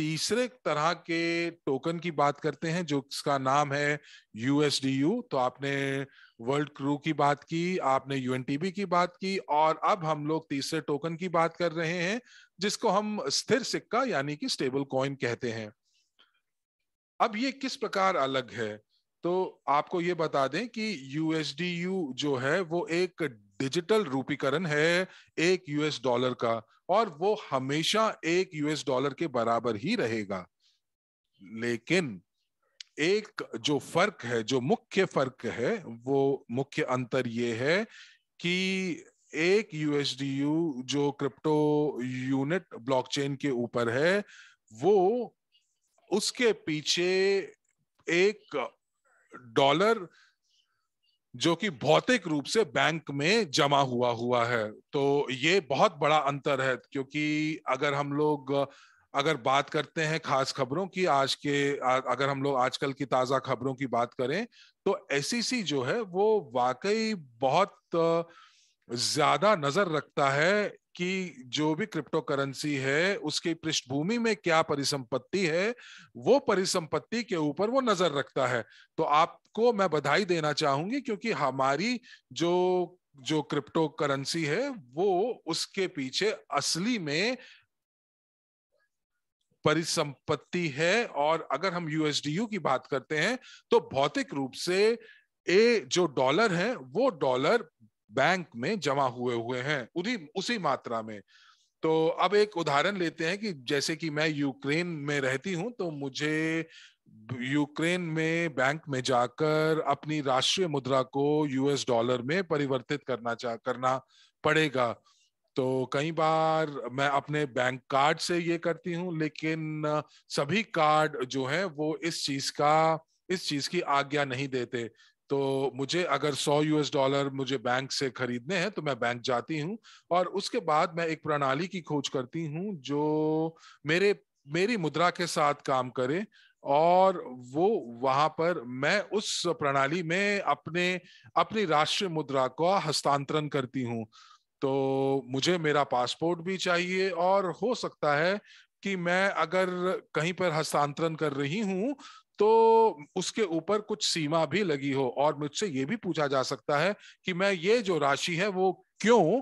तीसरे तरह के टोकन की बात करते हैं जो इसका नाम है यूएसडीयू तो आपने वर्ल्ड क्रू की बात की आपने यू की बात की और अब हम लोग तीसरे टोकन की बात कर रहे हैं जिसको हम स्थिर सिक्का यानी कि स्टेबल कॉइन कहते हैं अब ये किस प्रकार अलग है तो आपको ये बता दें कि यूएसडी जो है वो एक डिजिटल रूपीकरण है एक यूएस डॉलर का और वो हमेशा एक यूएस डॉलर के बराबर ही रहेगा लेकिन एक जो फर्क है जो मुख्य फर्क है वो मुख्य अंतर ये है कि एक यूएसडीयू जो क्रिप्टो यूनिट ब्लॉकचेन के ऊपर है वो उसके पीछे एक डॉलर जो कि भौतिक रूप से बैंक में जमा हुआ हुआ है तो ये बहुत बड़ा अंतर है क्योंकि अगर हम लोग अगर बात करते हैं खास खबरों की आज के अगर हम लोग आजकल की ताजा खबरों की बात करें तो एस जो है वो वाकई बहुत ज्यादा नजर रखता है कि जो भी क्रिप्टो करेंसी है उसकी पृष्ठभूमि में क्या परिसंपत्ति है वो परिसंपत्ति के ऊपर वो नजर रखता है तो आपको मैं बधाई देना चाहूंगी क्योंकि हमारी जो जो क्रिप्टो करेंसी है वो उसके पीछे असली में परिसंपत्ति है और अगर हम यूएसडीयू की बात करते हैं तो भौतिक रूप से ए जो डॉलर है वो डॉलर बैंक में जमा हुए हुए हैं उसी उसी मात्रा में तो अब एक उदाहरण लेते हैं कि जैसे कि मैं यूक्रेन में रहती हूं तो मुझे यूक्रेन में बैंक में जाकर अपनी राष्ट्रीय मुद्रा को यूएस डॉलर में परिवर्तित करना चाह करना पड़ेगा तो कई बार मैं अपने बैंक कार्ड से ये करती हूँ लेकिन सभी कार्ड जो है वो इस चीज का इस चीज की आज्ञा नहीं देते तो मुझे अगर 100 यूएस डॉलर मुझे बैंक से खरीदने हैं तो मैं बैंक जाती हूँ और उसके बाद मैं एक प्रणाली की खोज करती हूँ जो मेरे मेरी मुद्रा के साथ काम करे और वो वहां पर मैं उस प्रणाली में अपने अपनी राष्ट्रीय मुद्रा का हस्तांतरण करती हूँ तो मुझे मेरा पासपोर्ट भी चाहिए और हो सकता है कि मैं अगर कहीं पर हस्तांतरण कर रही हूं तो उसके ऊपर कुछ सीमा भी लगी हो और मुझसे ये भी पूछा जा सकता है कि मैं ये जो राशि है वो क्यों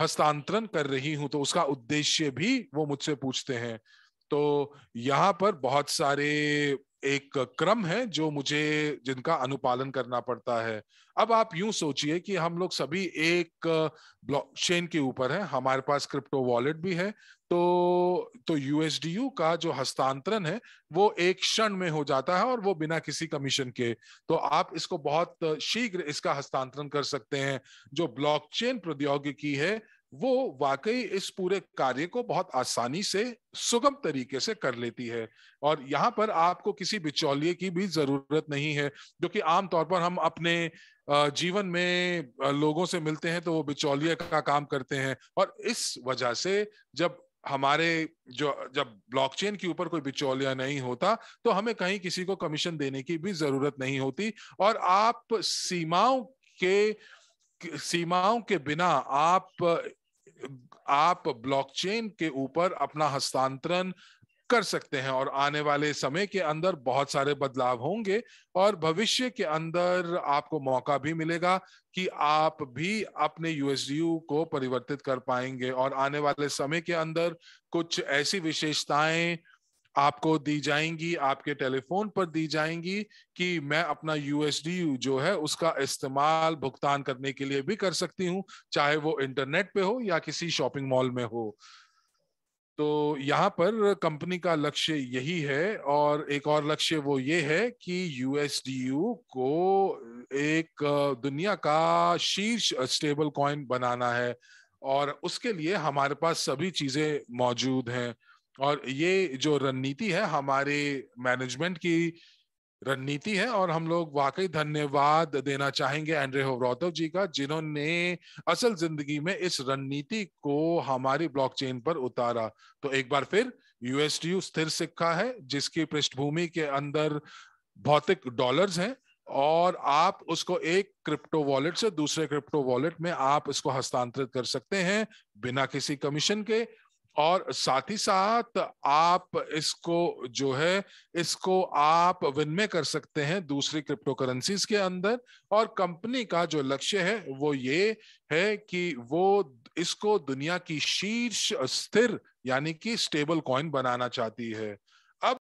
हस्तांतरण कर रही हूं तो उसका उद्देश्य भी वो मुझसे पूछते हैं तो यहाँ पर बहुत सारे एक क्रम है जो मुझे जिनका अनुपालन करना पड़ता है अब आप यूं सोचिए कि हम लोग सभी एक ब्लॉकचेन के ऊपर है हमारे पास क्रिप्टो वॉलेट भी है तो तो यूएसडीयू का जो हस्तांतरण है वो एक क्षण में हो जाता है और वो बिना किसी कमीशन के तो आप इसको बहुत शीघ्र इसका हस्तांतरण कर सकते हैं जो ब्लॉकचेन प्रौद्योगिकी है वो वाकई इस पूरे कार्य को बहुत आसानी से सुगम तरीके से कर लेती है और यहाँ पर आपको किसी बिचौलिए की भी जरूरत नहीं है जो कि आमतौर पर हम अपने जीवन में लोगों से मिलते हैं तो वो बिचौलिए का काम करते हैं और इस वजह से जब हमारे जो जब ब्लॉकचेन के ऊपर कोई बिचौलिया नहीं होता तो हमें कहीं किसी को कमीशन देने की भी जरूरत नहीं होती और आप सीमाओं के सीमाओं के बिना आप आप ब्लॉकचेन के ऊपर अपना हस्तांतरण कर सकते हैं और आने वाले समय के अंदर बहुत सारे बदलाव होंगे और भविष्य के अंदर आपको मौका भी मिलेगा कि आप भी अपने यूएसडीयू को परिवर्तित कर पाएंगे और आने वाले समय के अंदर कुछ ऐसी विशेषताएं आपको दी जाएंगी आपके टेलीफोन पर दी जाएंगी कि मैं अपना यूएसडी जो है उसका इस्तेमाल भुगतान करने के लिए भी कर सकती हूँ चाहे वो इंटरनेट पे हो या किसी शॉपिंग मॉल में हो तो यहाँ पर कंपनी का लक्ष्य यही है और एक और लक्ष्य वो ये है कि यूएसडीयू को एक दुनिया का शीर्ष स्टेबल कॉइन बनाना है और उसके लिए हमारे पास सभी चीजें मौजूद हैं और ये जो रणनीति है हमारे मैनेजमेंट की रणनीति है और हम लोग वाकई धन्यवाद देना चाहेंगे एंड्रे रौतव जी का जिन्होंने असल जिंदगी में इस रणनीति को हमारी ब्लॉकचेन पर उतारा तो एक बार फिर यूएसटीयू स्थिर सिक्का है जिसकी पृष्ठभूमि के अंदर भौतिक डॉलर्स हैं और आप उसको एक क्रिप्टो वॉलेट से दूसरे क्रिप्टो वॉलेट में आप इसको हस्तांतरित कर सकते हैं बिना किसी कमीशन के और साथ ही साथ आप इसको जो है इसको आप विनिमय कर सकते हैं दूसरी क्रिप्टो करेंसीज के अंदर और कंपनी का जो लक्ष्य है वो ये है कि वो इसको दुनिया की शीर्ष स्थिर यानी कि स्टेबल कॉइन बनाना चाहती है